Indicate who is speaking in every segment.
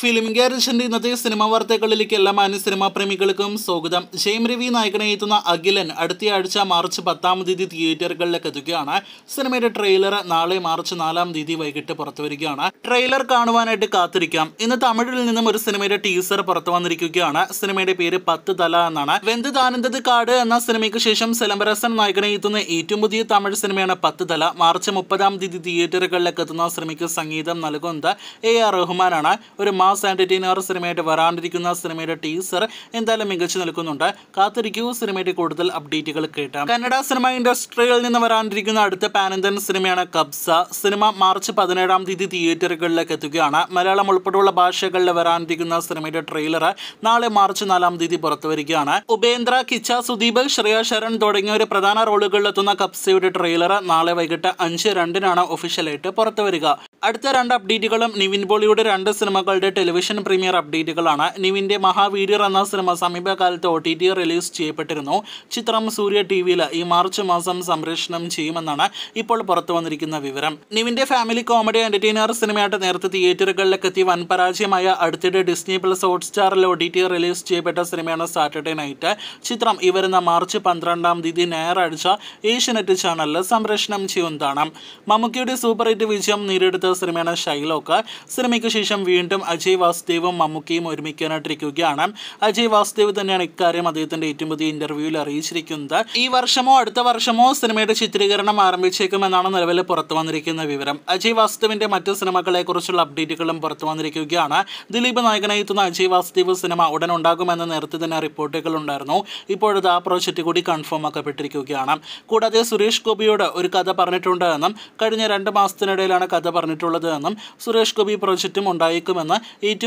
Speaker 1: film ഗ്യാരേജിന്റെ ഇന്നത്തെ cinema വാർത്തകളിലേക്ക് എല്ലാ മാന്യ സിനിമാ പ്രേമികൾക്കും സ്വാഗതം ജയം രവി നായകനെ എത്തുന്ന അഖിലൻ അടുത്ത ആഴ്ച മാർച്ച് പത്താം തീയതി തിയേറ്ററുകളിലേക്ക് എത്തുകയാണ് സിനിമയുടെ ട്രെയിലർ നാളെ മാർച്ച് നാലാം തീയതി വൈകിട്ട് പുറത്തു വരികയാണ് ട്രെയിലർ കാണുവാനായിട്ട് കാത്തിരിക്കാം ഇന്ന് തമിഴിൽ നിന്നും ഒരു സിനിമയുടെ ടീസർ പുറത്തു വന്നിരിക്കുകയാണ് സിനിമയുടെ പേര് പത്ത് തല എന്നാണ് വെന്ത് കാട് എന്ന സിനിമയ്ക്ക് ശേഷം സിലംബരസൻ നായകനെ എത്തുന്ന ഏറ്റവും പുതിയ തമിഴ് സിനിമയാണ് പത്ത് തല മാർച്ച് മുപ്പതാം തീയതി തിയേറ്ററുകളിലേക്ക് എത്തുന്ന സിനിമയ്ക്ക് സംഗീതം നൽകുന്നത് എ ആർ റഹ്മാനാണ് ഒരു മാ ആൻഡ് ഡിനർ സിനിമയായിട്ട് വരാണ്ടിരിക്കുന്ന സിനിമയുടെ ടീസർ എന്തായാലും മികച്ചു നിൽക്കുന്നുണ്ട് കാത്തിരിക്കൂ സിനിമയുടെ കൂടുതൽ അപ്ഡേറ്റുകൾ കേട്ടാം കന്നഡ സിനിമ ഇൻഡസ്ട്രിയിൽ നിന്ന് വരാണ്ടിരിക്കുന്ന അടുത്ത പാനന്തൻ സിനിമയാണ് കബ്സ സിനിമ മാർച്ച് പതിനേഴാം തീയതി തിയേറ്ററുകളിലേക്ക് എത്തുകയാണ് മലയാളം ഉൾപ്പെടെയുള്ള ഭാഷകളിൽ വരാനിരിക്കുന്ന സിനിമയുടെ ട്രെയിലർ നാളെ മാർച്ച് നാലാം തീയതി വരികയാണ് ഉപേന്ദ്ര കിച്ച സുദീപ് ശ്രേയ ശരൺ തുടങ്ങിയവർ പ്രധാന റോളുകളിലെത്തുന്ന കബ്സയുടെ ട്രെയിലർ നാളെ വൈകിട്ട് അഞ്ച് രണ്ടിനാണ് ഒഫീഷ്യലായിട്ട് വരിക അടുത്ത രണ്ട് അപ്ഡേറ്റുകളും നിവിൻ പോളിയുടെ രണ്ട് സിനിമകളുടെ ടെലിവിഷൻ പ്രീമിയർ അപ്ഡേറ്റുകളാണ് നിവിൻ്റെ മഹാവീര്യർ എന്ന സിനിമ സമീപകാലത്ത് ഒ ടി ടി റിലീസ് ചെയ്യപ്പെട്ടിരുന്നു ചിത്രം സൂര്യ ടി വിയിൽ ഈ മാർച്ച് മാസം സംപ്രേഷണം ചെയ്യുമെന്നാണ് ഇപ്പോൾ പുറത്തു വന്നിരിക്കുന്ന വിവരം നിവിൻ്റെ ഫാമിലി കോമഡി എൻ്റർടൈനർ സിനിമയായിട്ട് നേരത്തെ തിയേറ്ററുകളിലെത്തി വൻ പരാജയമായ അടുത്തിടെ ഡിസ്നി പ്ലസ് ഹോട്ട്സ്റ്റാറിൽ ഒ ടി ടി റിലീസ് ചെയ്യപ്പെട്ട സിനിമയാണ് സാറ്റർഡേ നൈറ്റ് ചിത്രം ഈ വരുന്ന മാർച്ച് പന്ത്രണ്ടാം തീയതി ഞായറാഴ്ച ഏഷ്യനെറ്റ് ചാനലിൽ സംപ്രേഷണം ചെയ്യുന്നതാണ് മമ്മൂക്കിയുടെ സൂപ്പർ ഹിറ്റ് വിജയം നേരിടുത്ത സിനിമയാണ് ഷൈലോക്ക് സിനിമയ്ക്ക് ശേഷം വീണ്ടും അജയ് വാസുദേവും മമ്മൂക്കയും ഒരുമിക്കാനായിട്ടിരിക്കുകയാണ് അജയ് വാസുദേവ് തന്നെയാണ് ഇക്കാര്യം അദ്ദേഹത്തിന്റെ ഏറ്റവും പുതിയ ഇന്റർവ്യൂവിൽ അറിയിച്ചിരിക്കുന്നത് ഈ വർഷമോ അടുത്ത വർഷമോ സിനിമയുടെ ചിത്രീകരണം ആരംഭിച്ചേക്കുമെന്നാണ് നിലവിൽ പുറത്തു വന്നിരിക്കുന്ന വിവരം അജയ് വാസുദേവിന്റെ മറ്റു സിനിമകളെ കുറിച്ചുള്ള അപ്ഡേറ്റുകളും പുറത്തു വന്നിരിക്കുകയാണ് ദിലീപ് നായകനെത്തുന്ന അജയ് വാസുദേവ് സിനിമ ഉടൻ ഉണ്ടാകുമെന്ന് നേരത്തെ തന്നെ റിപ്പോർട്ടുകൾ ഉണ്ടായിരുന്നു ഇപ്പോഴത് ആ പ്രോജക്റ്റ് കൂടി കൺഫേം ആക്കപ്പെട്ടിരിക്കുകയാണ് കൂടാതെ സുരേഷ് ഗോപിയോട് ഒരു കഥ പറഞ്ഞിട്ടുണ്ട് എന്നും കഴിഞ്ഞ രണ്ട് മാസത്തിനിടയിലാണ് കഥ പറഞ്ഞിട്ടുള്ളത് ചെയ്തിട്ടുള്ളത് എന്നും സുരേഷ് ഗോപി പ്രോജക്റ്റും ഉണ്ടായേക്കുമെന്ന്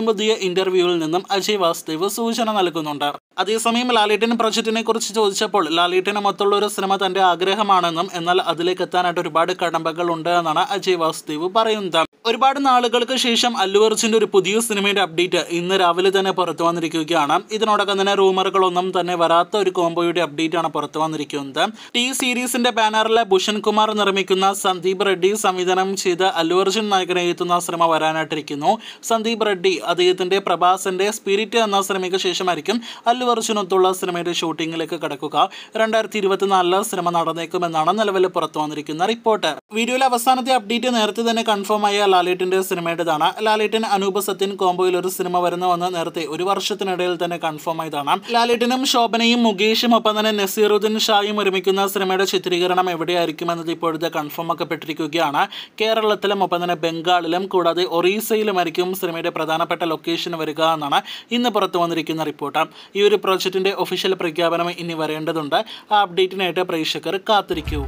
Speaker 1: പുതിയ ഇന്റർവ്യൂവിൽ നിന്നും അജയ് വാസുദേവ് സൂചന നൽകുന്നുണ്ട് അതേസമയം ലാലേട്ടൻ പ്രൊജക്റ്റിനെ കുറിച്ച് ചോദിച്ചപ്പോൾ ലാലേട്ടന് മൊത്തമുള്ള ഒരു സിനിമ തന്റെ ആഗ്രഹമാണെന്നും എന്നാൽ അതിലേക്ക് എത്താനായിട്ട് ഒരുപാട് കടമ്പകൾ ഉണ്ട് എന്നാണ് അജയ് വാസുദേവ് പറയുന്നത് ഒരുപാട് നാളുകൾക്ക് ശേഷം അല്ലു അർജുൻ്റെ ഒരു പുതിയ സിനിമയുടെ അപ്ഡേറ്റ് ഇന്ന് രാവിലെ തന്നെ പുറത്തു വന്നിരിക്കുകയാണ് ഇതിനോടകം തന്നെ റൂമറുകളൊന്നും തന്നെ വരാത്ത ഒരു കോംബോയുടെ അപ്ഡേറ്റ് ആണ് പുറത്തു വന്നിരിക്കുന്നത് ടി സീരീസിന്റെ ബാനറിലെ ഭൂഷൺ കുമാർ നിർമ്മിക്കുന്ന സന്ദീപ് റെഡ്ഡി സംവിധാനം ചെയ്ത് അല്ലു അർജുൻ നായകനെത്തുന്ന സിനിമ വരാനായിട്ടിരിക്കുന്നു സന്ദീപ് റെഡ്ഡി അദ്ദേഹത്തിന്റെ പ്രഭാസിന്റെ സ്പിരിറ്റ് എന്ന സിനിമയ്ക്ക് ശേഷമായിരിക്കും അല്ലു നാല് സിനിമയുടെ ഷൂട്ടിങ്ങിലേക്ക് കടക്കുക രണ്ടായിരത്തി ഇരുപത്തിനാലില് സിനിമ നടന്നേക്കുമെന്നാണ് നിലവിൽ പുറത്തു വന്നിരിക്കുന്ന റിപ്പോർട്ട് വീഡിയോയിലെ അവസാനത്തെ അപ്ഡേറ്റ് നേരത്തെ തന്നെ കൺഫേം ആയ ലാലേട്ടിന്റെ സിനിമയുടേതാണ് ലാലേട്ടൻ അനൂപ് സത്യൻ കോംബോയിൽ ഒരു സിനിമ വരുന്നുവെന്ന് നേരത്തെ ഒരു വർഷത്തിനിടയിൽ തന്നെ കൺഫേം ആയതാണ് ലാലേട്ടനും ശോഭനയും മുകേഷും ഒപ്പം തന്നെ നസീറുദ്ദീൻ ഷായും ഒരുമിക്കുന്ന സിനിമയുടെ ചിത്രീകരണം എവിടെയായിരിക്കും എന്നത് ഇപ്പോഴത്തെ കൺഫേം ആക്കപ്പെട്ടിരിക്കുകയാണ് കേരളത്തിലും ഒപ്പം തന്നെ ബംഗാളിലും കൂടാതെ ഒറീസയിലുമായിരിക്കും സിനിമയുടെ പ്രധാനപ്പെട്ട ലൊക്കേഷൻ വരിക എന്നാണ് ഇന്ന് പുറത്തു വന്നിരിക്കുന്ന റിപ്പോർട്ട് ഈ മറ്റൊരു പ്രോജക്റ്റിൻ്റെ ഒഫീഷ്യൽ പ്രഖ്യാപനം ഇനി വരേണ്ടതുണ്ട് ആ അപ്ഡേറ്റിനായിട്ട് പ്രേക്ഷകർ കാത്തിരിക്കൂ